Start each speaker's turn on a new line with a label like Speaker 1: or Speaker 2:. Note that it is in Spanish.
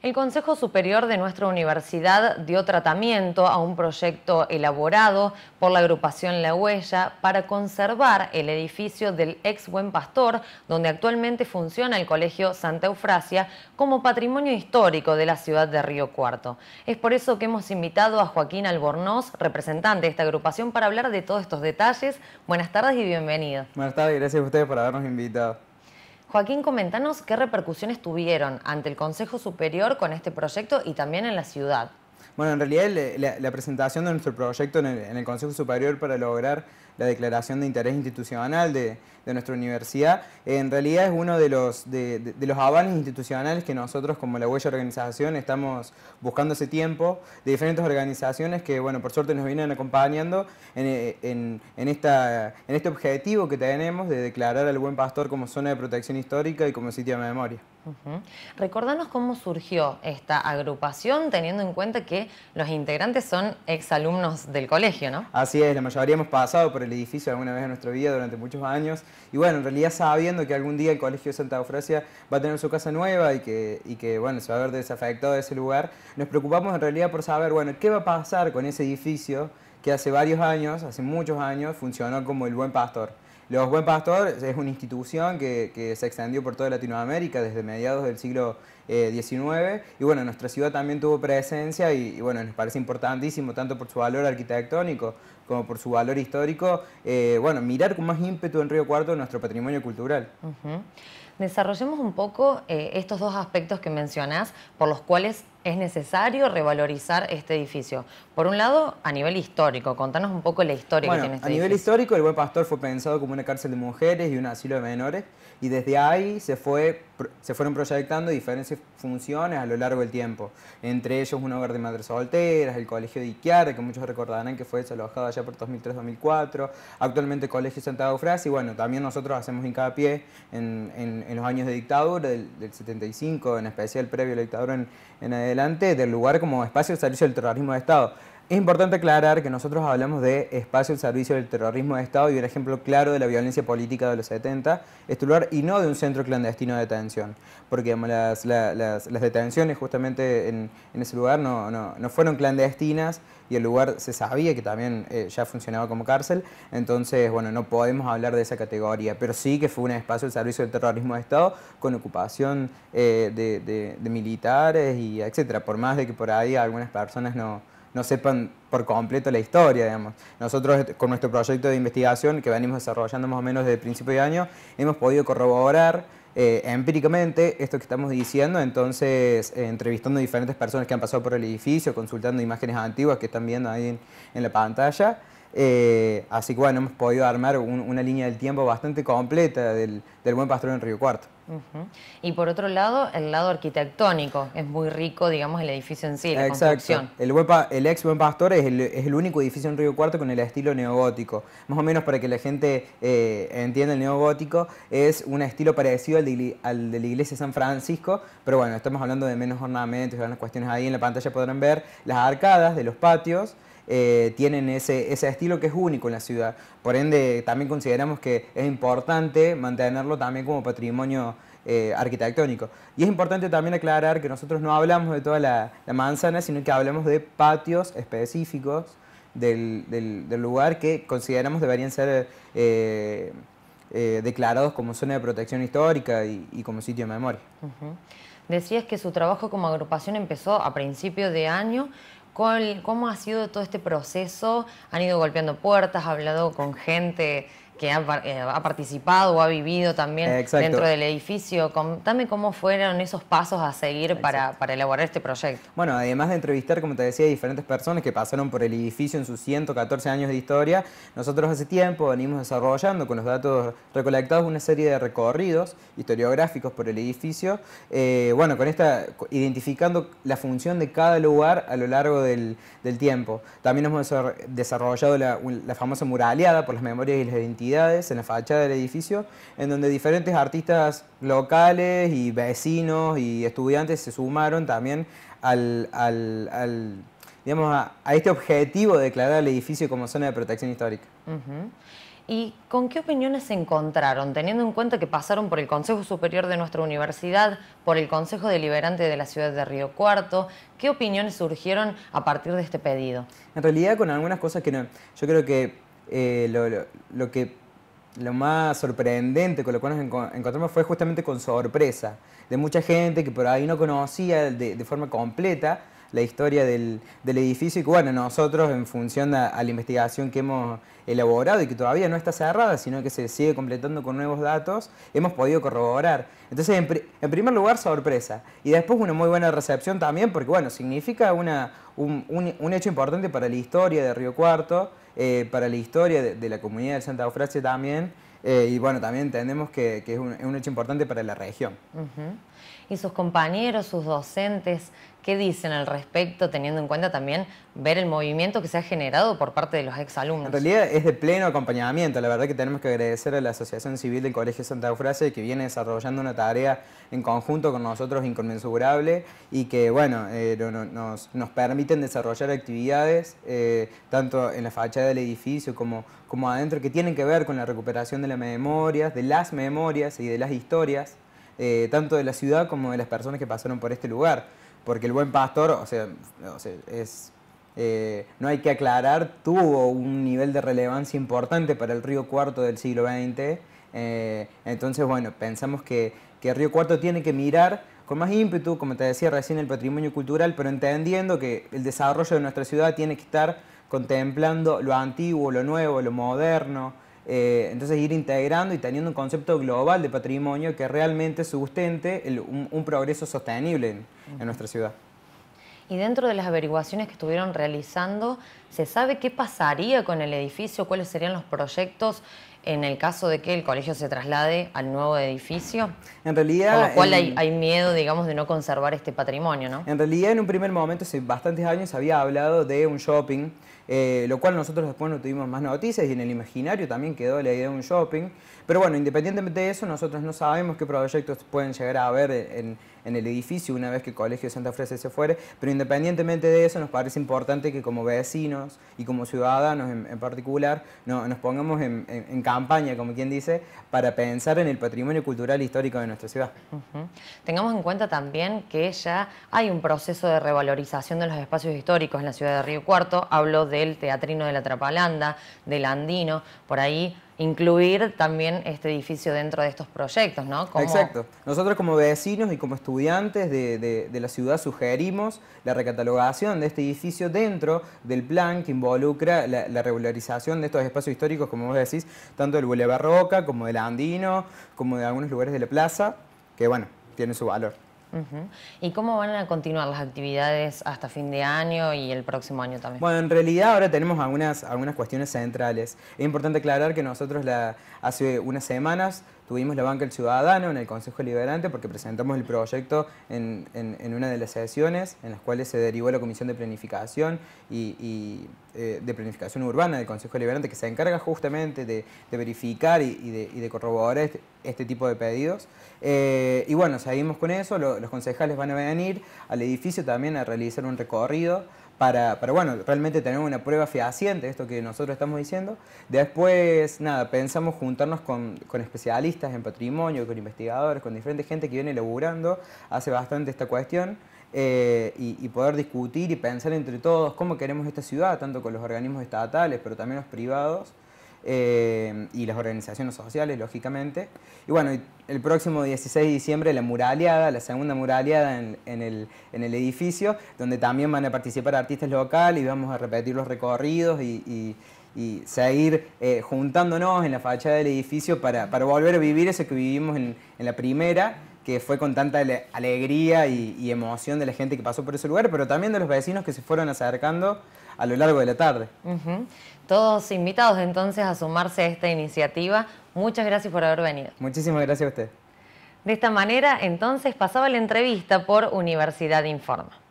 Speaker 1: El Consejo Superior de nuestra universidad dio tratamiento a un proyecto elaborado por la agrupación La Huella para conservar el edificio del ex Buen Pastor, donde actualmente funciona el Colegio Santa Eufrasia, como patrimonio histórico de la ciudad de Río Cuarto. Es por eso que hemos invitado a Joaquín Albornoz, representante de esta agrupación, para hablar de todos estos detalles. Buenas tardes y bienvenido.
Speaker 2: Buenas tardes, gracias a ustedes por habernos invitado.
Speaker 1: Joaquín, comentanos qué repercusiones tuvieron ante el Consejo Superior con este proyecto y también en la ciudad.
Speaker 2: Bueno, en realidad la, presentación de nuestro proyecto en el Consejo Superior para lograr la declaración de interés institucional de, nuestra universidad, eh, en realidad es uno de los, de, los avales institucionales que nosotros como la Huella Organización estamos buscando ese tiempo, de diferentes organizaciones que, bueno, por suerte nos vienen acompañando eh, en, esta, en este objetivo que tenemos de declarar al Buen Pastor como zona de protección histórica y como sitio de memoria.
Speaker 1: Uh cómo surgió esta agrupación, teniendo en cuenta que los integrantes son exalumnos del colegio, ¿no?
Speaker 2: Así es, la mayoría hemos pasado por el el edificio alguna vez en nuestra vida durante muchos años. Y bueno, en realidad sabiendo que algún día el Colegio de Santa Eufrasia va a tener su casa nueva y que, bueno, se va a ver desafectado de ese lugar, nos preocupamos en realidad por saber, bueno, qué va a pasar con ese edificio que hace varios años, hace muchos años, funcionó como el buen pastor. Los Buen Pastor es una institución que, se extendió por toda Latinoamérica desde mediados del siglo XIX eh, y bueno, nuestra ciudad también tuvo presencia y, bueno, nos parece importantísimo tanto por su valor arquitectónico como por su valor histórico, eh, bueno, mirar con más ímpetu en Río Cuarto nuestro patrimonio cultural.
Speaker 1: Desarrollemos un poco eh, estos dos aspectos que mencionás por los cuales es necesario revalorizar este edificio. Por un lado, a nivel histórico, contanos un poco la historia que tiene este a nivel
Speaker 2: histórico, el Buen Pastor fue pensado como una cárcel de mujeres y un asilo de menores, y desde ahí se, fueron proyectando diferentes funciones a lo largo del tiempo, entre ellos un hogar de madres solteras, el colegio de Iquiara, que muchos recordarán que fue desalojado allá por 2003-2004, actualmente el colegio Santa Eufrasia, y bueno, también nosotros hacemos hincapié en, en los años de dictadura, del, 75, en especial previo a la dictadura en, en adelante del lugar como espacio de servicio del terrorismo de Estado. Es importante aclarar que nosotros hablamos de espacio al servicio del terrorismo de Estado y un ejemplo claro de la violencia política de los 70 este lugar y no de un centro clandestino de detención, porque las, detenciones justamente en, ese lugar no, fueron clandestinas y el lugar se sabía que también eh, ya funcionaba como cárcel, entonces bueno, no podemos hablar de esa categoría, pero sí que fue un espacio al servicio del terrorismo de Estado con ocupación eh, de, de militares y etcétera, por más de que por ahí algunas personas no no sepan por completo la historia, digamos. Nosotros con nuestro proyecto de investigación que venimos desarrollando más o menos desde el principio de año, hemos podido corroborar eh, empíricamente esto que estamos diciendo, entonces eh, entrevistando diferentes personas que han pasado por el edificio, consultando imágenes antiguas que están viendo ahí en la pantalla. Eh, así que bueno, hemos podido armar una línea del tiempo bastante completa del, del buen pastor en Río Cuarto.
Speaker 1: Y por otro lado, el lado arquitectónico, es muy rico, digamos, el edificio en sí, la Exacto. construcción.
Speaker 2: El, el, ex Buen Pastor es el, es el, único edificio en Río Cuarto con el estilo neogótico. Más o menos para que la gente eh, entienda el neogótico, es un estilo parecido al de, la iglesia de San Francisco, pero bueno, estamos hablando de menos ornamentos, unas cuestiones ahí en la pantalla podrán ver las arcadas de los patios, eh, tienen ese, ese estilo que es único en la ciudad. Por ende, también consideramos que es importante mantenerlo también como patrimonio eh, arquitectónico. Y es importante también aclarar que nosotros no hablamos de toda la, la manzana, sino que hablamos de patios específicos del, del, lugar que consideramos deberían ser eh, declarados como zona de protección histórica y, como sitio de memoria.
Speaker 1: Decías que su trabajo como agrupación empezó a principios de año cómo ha sido todo este proceso. Han ido golpeando puertas, hablado con gente que ha, eh, participado o ha vivido también dentro del edificio. Dame cómo fueron esos pasos a seguir para, elaborar este proyecto.
Speaker 2: Bueno, además de entrevistar, como te decía, diferentes personas que pasaron por el edificio en sus 114 años de historia, nosotros hace tiempo venimos desarrollando con los datos recolectados una serie de recorridos historiográficos por el edificio, eh, bueno, con esta, identificando la función de cada lugar a lo largo del, tiempo. También hemos desarrollado la, famosa muraleada por las memorias y las identidades en la fachada del edificio, en donde diferentes artistas locales y vecinos y estudiantes se sumaron también al, digamos, a, este objetivo de declarar el edificio como zona de protección histórica.
Speaker 1: ¿Y con qué opiniones se encontraron, teniendo en cuenta que pasaron por el Consejo Superior de nuestra universidad, por el Consejo Deliberante de la ciudad de Río Cuarto? ¿Qué opiniones surgieron a partir de este pedido?
Speaker 2: En realidad con algunas cosas que no, yo creo que eh, lo, lo, que, lo más sorprendente con lo cual nos encontramos fue justamente con sorpresa de mucha gente que por ahí no conocía de, de forma completa la historia del, edificio y que bueno, nosotros en función a, la investigación que hemos elaborado y que todavía no está cerrada, sino que se sigue completando con nuevos datos, hemos podido corroborar. Entonces, en, primer lugar, sorpresa. Y después una muy buena recepción también, porque bueno, significa una, un, hecho importante para la historia de Río Cuarto, eh, para la historia de, la comunidad de Santa Eufrasia también. Eh, y bueno, también entendemos que, es, un, hecho importante para la región.
Speaker 1: ¿Y sus compañeros, sus docentes, ¿Qué dicen al respecto, teniendo en cuenta también ver el movimiento que se ha generado por parte de los exalumnos? En
Speaker 2: realidad es de pleno acompañamiento. La verdad que tenemos que agradecer a la Asociación Civil del Colegio Santa Eufrasia que viene desarrollando una tarea en conjunto con nosotros inconmensurable y que, bueno, eh, nos, permiten desarrollar actividades eh, tanto en la fachada del edificio como, adentro que tienen que ver con la recuperación de las memorias, de las memorias y de las historias eh, tanto de la ciudad como de las personas que pasaron por este lugar porque el buen pastor, o sea, eh, no hay que aclarar, tuvo un nivel de relevancia importante para el Río Cuarto del siglo XX. Eh, entonces, bueno, pensamos que, que Río Cuarto tiene que mirar con más ímpetu, como te decía recién, el patrimonio cultural, pero entendiendo que el desarrollo de nuestra ciudad tiene que estar contemplando lo antiguo, lo nuevo, lo moderno, eh, entonces ir integrando y teniendo un concepto global de patrimonio que realmente sustente un, progreso sostenible en, nuestra ciudad.
Speaker 1: Y dentro de las averiguaciones que estuvieron realizando, ¿se sabe qué pasaría con el edificio? ¿Cuáles serían los proyectos en el caso de que el colegio se traslade al nuevo edificio? En realidad... Con lo cual hay, miedo, digamos, de no conservar este patrimonio, ¿no?
Speaker 2: En realidad, en un primer momento, hace bastantes años, había hablado de un shopping eh, lo cual nosotros después no tuvimos más noticias y en el imaginario también quedó la idea de un shopping. Pero bueno, independientemente de eso, nosotros no sabemos qué proyectos pueden llegar a haber en, el edificio una vez que el Colegio Santa Fresa se fuere, pero independientemente de eso, nos parece importante que como vecinos y como ciudadanos en, particular, nos pongamos en, campaña, como quien dice, para pensar en el patrimonio cultural histórico de nuestra ciudad.
Speaker 1: Tengamos en cuenta también que ya hay un proceso de revalorización de los espacios históricos en la ciudad de Río Cuarto, hablo de del Teatrino de la Trapalanda, del Andino, por ahí incluir también este edificio dentro de estos proyectos, ¿no? Exacto.
Speaker 2: Nosotros como vecinos y como estudiantes de, la ciudad sugerimos la recatalogación de este edificio dentro del plan que involucra la, regularización de estos espacios históricos, como vos decís, tanto del Boulevard Roca como del Andino, como de algunos lugares de la plaza, que bueno, tiene su valor.
Speaker 1: ¿Y cómo van a continuar las actividades hasta fin de año y el próximo año también?
Speaker 2: Bueno, en realidad ahora tenemos algunas, algunas cuestiones centrales. Es importante aclarar que nosotros la, hace unas semanas Tuvimos la banca el ciudadano en el Consejo Liberante porque presentamos el proyecto en, una de las sesiones en las cuales se derivó la Comisión de Planificación y, eh, de Planificación Urbana del Consejo Liberante que se encarga justamente de, verificar y, de, corroborar este, este tipo de pedidos. Eh, y bueno, seguimos con eso, los concejales van a venir al edificio también a realizar un recorrido para, bueno, realmente tener una prueba fehaciente de esto que nosotros estamos diciendo. Después, nada, pensamos juntarnos con, especialistas en patrimonio, con investigadores, con diferente gente que viene laburando hace bastante esta cuestión. Eh, y, y, poder discutir y pensar entre todos cómo queremos esta ciudad, tanto con los organismos estatales, pero también los privados, eh, y las organizaciones sociales, lógicamente. Y bueno, el próximo 16 de diciembre la muraliada la segunda muraliada en, el, en el, edificio, donde también van a participar artistas locales y vamos a repetir los recorridos y, seguir eh, juntándonos en la fachada del edificio para, para, volver a vivir eso que vivimos en, la primera, que fue con tanta alegría y, y, emoción de la gente que pasó por ese lugar, pero también de los vecinos que se fueron acercando a lo largo de la tarde.
Speaker 1: Todos invitados entonces a sumarse a esta iniciativa. Muchas gracias por haber venido.
Speaker 2: Muchísimas gracias a usted.
Speaker 1: De esta manera, entonces, pasaba la entrevista por Universidad Informa.